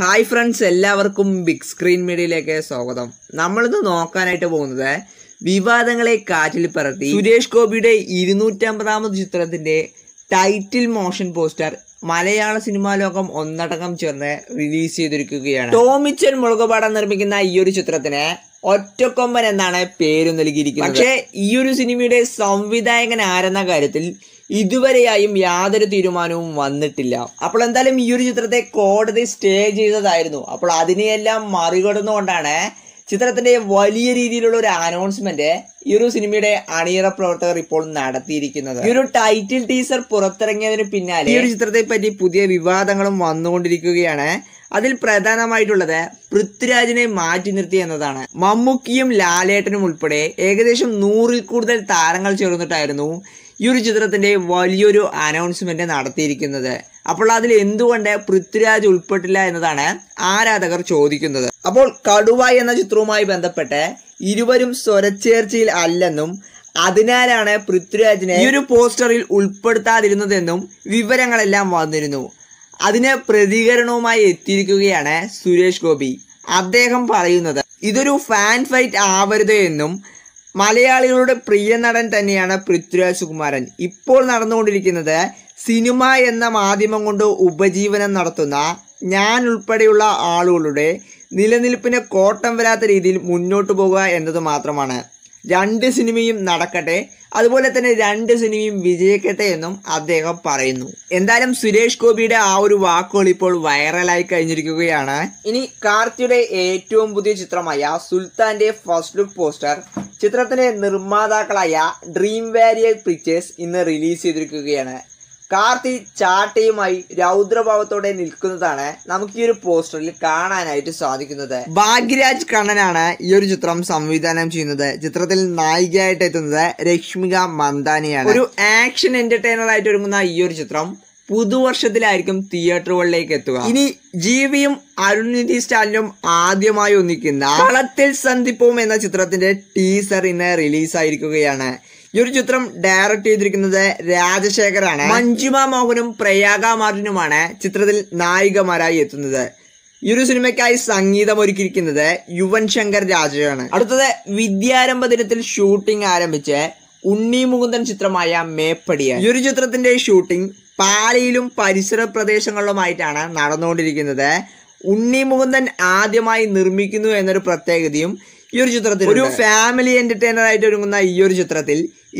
hi friends എല്ലാവർക്കും big screen മീഡിയയിലേക്ക് സ്വാഗതം നമ്മളിന്ന് നോക്കാനായിട്ട് പോകുന്നത് വിവാദങ്ങളെ കാറ്റിൽ പറത്തി സുരേഷ് ഗോപിയുടെ ഇരുന്നൂറ്റമ്പതാമത് ചിത്രത്തിന്റെ ടൈറ്റിൽ മോഷൻ പോസ്റ്റർ മലയാള സിനിമാ ലോകം ഒന്നടങ്കം ചേർന്ന് റിലീസ് ചെയ്തിരിക്കുകയാണ് ടോമിച്ചൻ മുളകുപാടം നിർമ്മിക്കുന്ന ഈ ഒരു ചിത്രത്തിന് ഒറ്റക്കൊമ്പൻ എന്നാണ് പേര് നൽകിയിരിക്കുന്നത് പക്ഷേ ഈ ഒരു സിനിമയുടെ സംവിധായകൻ ആരെന്ന കാര്യത്തിൽ ഇതുവരെയായും യാതൊരു തീരുമാനവും വന്നിട്ടില്ല അപ്പോൾ എന്തായാലും ഈ ഒരു ചിത്രത്തെ കോടതി സ്റ്റേ ചെയ്തതായിരുന്നു അപ്പോൾ അതിനെയെല്ലാം മറികടന്നുകൊണ്ടാണ് ചിത്രത്തിന്റെ വലിയ രീതിയിലുള്ള ഒരു അനൗൺസ്മെന്റ് ഈ ഒരു സിനിമയുടെ അണിയറ പ്രവർത്തകർ ഇപ്പോൾ നടത്തിയിരിക്കുന്നത് ഈ ഒരു ടൈറ്റിൽ ടീസർ പുറത്തിറങ്ങിയതിന് പിന്നാലെ ഈ ഒരു ചിത്രത്തെ പറ്റി പുതിയ വിവാദങ്ങളും വന്നുകൊണ്ടിരിക്കുകയാണ് അതിൽ പ്രധാനമായിട്ടുള്ളത് പൃഥ്വിരാജിനെ മാറ്റി നിർത്തി എന്നതാണ് മമ്മൂക്കിയും ലാലേട്ടനും ഉൾപ്പെടെ ഏകദേശം നൂറിൽ കൂടുതൽ താരങ്ങൾ ചേർന്നിട്ടായിരുന്നു ഈ ഒരു ചിത്രത്തിൻ്റെ വലിയൊരു അനൗൺസ്മെൻറ്റ് നടത്തിയിരിക്കുന്നത് അപ്പോൾ അതിൽ എന്തുകൊണ്ട് പൃഥ്വിരാജ് ഉൾപ്പെട്ടില്ല എന്നതാണ് ആരാധകർ ചോദിക്കുന്നത് അപ്പോൾ കടുവ എന്ന ചിത്രവുമായി ബന്ധപ്പെട്ട് ഇരുവരും സ്വരച്ചേർച്ചയിൽ അല്ലെന്നും അതിനാലാണ് പൃഥ്വിരാജിനെ ഈ ഒരു പോസ്റ്ററിൽ ഉൾപ്പെടുത്താതിരുന്നതെന്നും വിവരങ്ങളെല്ലാം വന്നിരുന്നു അതിന് പ്രതികരണവുമായി എത്തിയിരിക്കുകയാണ് സുരേഷ് ഗോപി അദ്ദേഹം പറയുന്നത് ഇതൊരു ഫാൻ ഫൈറ്റ് ആവരുത് എന്നും മലയാളികളുടെ പ്രിയ നടൻ തന്നെയാണ് പൃഥ്വിരാജ് സുകുമാരൻ ഇപ്പോൾ നടന്നുകൊണ്ടിരിക്കുന്നത് സിനിമ എന്ന മാധ്യമം കൊണ്ട് ഉപജീവനം നടത്തുന്ന ഞാൻ ഉൾപ്പെടെയുള്ള ആളുകളുടെ നിലനിൽപ്പിന് കോട്ടം വരാത്ത രീതിയിൽ മുന്നോട്ട് പോകുക എന്നത് മാത്രമാണ് രണ്ട് സിനിമയും നടക്കട്ടെ അതുപോലെ തന്നെ രണ്ട് സിനിമയും വിജയിക്കട്ടെ എന്നും അദ്ദേഹം പറയുന്നു എന്തായാലും സുരേഷ് ഗോപിയുടെ ആ ഒരു വാക്കുകൾ ഇപ്പോൾ വൈറലായി കഴിഞ്ഞിരിക്കുകയാണ് ഇനി കാർത്തിയുടെ ഏറ്റവും പുതിയ ചിത്രമായ സുൽത്താന്റെ ഫസ്റ്റ് ലുക്ക് പോസ്റ്റർ ചിത്രത്തിന്റെ നിർമ്മാതാക്കളായ ഡ്രീം വാരിയർ പിക്ചേഴ്സ് ഇന്ന് റിലീസ് ചെയ്തിരിക്കുകയാണ് കാർത്തി ചാട്ടയുമായി രൗദ്രഭാവത്തോടെ നിൽക്കുന്നതാണ് നമുക്ക് ഈ ഒരു പോസ്റ്ററിൽ കാണാനായിട്ട് സാധിക്കുന്നത് ഭാഗ്യരാജ് കണ്ണനാണ് ഈ ഒരു ചിത്രം സംവിധാനം ചെയ്യുന്നത് ചിത്രത്തിൽ നായികയായിട്ട് എത്തുന്നത് രശ്മിക മന്ദാനിയാണ് ഒരു ആക്ഷൻ എന്റർടൈനർ ആയിട്ട് ഒരുങ്ങുന്ന ഈ ഒരു ചിത്രം പുതുവർഷത്തിലായിരിക്കും തിയേറ്ററുകളിലേക്ക് എത്തുക ഇനി ജീവിയും അരുൺനിധി സ്റ്റാലിനും ആദ്യമായി ഒന്നിക്കുന്ന കളത്തിൽ സന്ധിപ്പവും എന്ന ചിത്രത്തിന്റെ ടീസർ ഇന്ന് റിലീസായിരിക്കുകയാണ് ഈ ഒരു ചിത്രം ഡയറക്ട് ചെയ്തിരിക്കുന്നത് രാജശേഖരാണ് മഞ്ജുമ മോഹനും പ്രയാഗ മാർട്ടിനുമാണ് ചിത്രത്തിൽ നായികമാരായി എത്തുന്നത് ഈ ഒരു സിനിമയ്ക്കായി സംഗീതം ഒരുക്കിയിരിക്കുന്നത് യുവൻ ശങ്കർ രാജയാണ് അടുത്തത് വിദ്യാരംഭ ദിനത്തിൽ ഷൂട്ടിംഗ് ആരംഭിച്ച് ഉണ്ണി മുകുന്ദൻ ചിത്രമായ മേപ്പടിയ ഈ ഒരു ചിത്രത്തിന്റെ ഷൂട്ടിംഗ് പാലയിലും പരിസര പ്രദേശങ്ങളിലുമായിട്ടാണ് നടന്നുകൊണ്ടിരിക്കുന്നത് ഉണ്ണി മുകുന്ദൻ ആദ്യമായി നിർമ്മിക്കുന്നു എന്നൊരു പ്രത്യേകതയും ഈ ഒരു ചിത്രത്തിൽ ഒരു ഫാമിലി എന്റർടൈനർ ആയിട്ട് ഒരുങ്ങുന്ന ഈ ഒരു ചിത്രത്തിൽ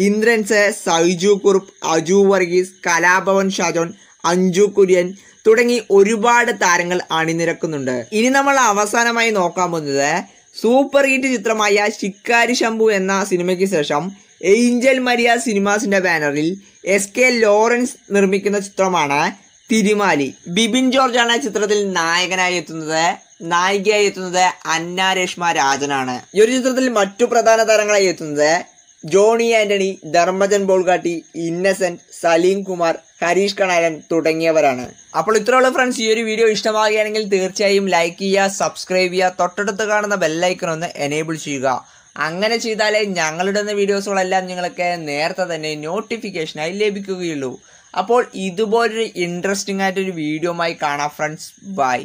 ഇന്ദ്രൻസ് സൈജു കുറുപ്പ് അജു വർഗീസ് കലാഭവൻ ഷാജോൺ അഞ്ജു കുര്യൻ തുടങ്ങി ഒരുപാട് താരങ്ങൾ അണിനിരക്കുന്നുണ്ട് ഇനി നമ്മൾ അവസാനമായി നോക്കാൻ പോകുന്നത് സൂപ്പർ ഹിറ്റ് ചിത്രമായ ശിക്കാരി ശംഭു എന്ന സിനിമയ്ക്ക് ശേഷം ഏഞ്ചൽ മരിയ സിനിമാസിൻ്റെ ബാനറിൽ എസ് കെ ലോറൻസ് നിർമ്മിക്കുന്ന ചിത്രമാണ് തിരുമാലി ബിബിൻ ജോർജാണ് ചിത്രത്തിൽ നായകനായി എത്തുന്നത് നായികയായി എത്തുന്നത് അന്ന രേഷ്മ രാജനാണ് ഈ ഒരു ചിത്രത്തിൽ മറ്റു പ്രധാന താരങ്ങളായി എത്തുന്നത് ജോണി ആന്റണി ധർമ്മജൻ ബോൾഗാട്ടി ഇന്നസെന്റ് സലീം കുമാർ ഹരീഷ് കണാരൻ തുടങ്ങിയവരാണ് അപ്പോൾ ഇത്രയുള്ള ഫ്രണ്ട്സ് ഈ ഒരു വീഡിയോ ഇഷ്ടമാകുകയാണെങ്കിൽ തീർച്ചയായും ലൈക്ക് ചെയ്യുക സബ്സ്ക്രൈബ് ചെയ്യുക തൊട്ടടുത്ത് കാണുന്ന ബെല്ലൈക്കൺ ഒന്ന് എനേബിൾ ചെയ്യുക അങ്ങനെ ചെയ്താലേ ഞങ്ങളിടുന്ന വീഡിയോസുകളെല്ലാം നിങ്ങൾക്ക് നേരത്തെ തന്നെ നോട്ടിഫിക്കേഷനായി ലഭിക്കുകയുള്ളൂ അപ്പോൾ ഇതുപോലൊരു ഇൻട്രസ്റ്റിംഗ് ആയിട്ടൊരു വീഡിയോമായി കാണാം ഫ്രണ്ട്സ് ബൈ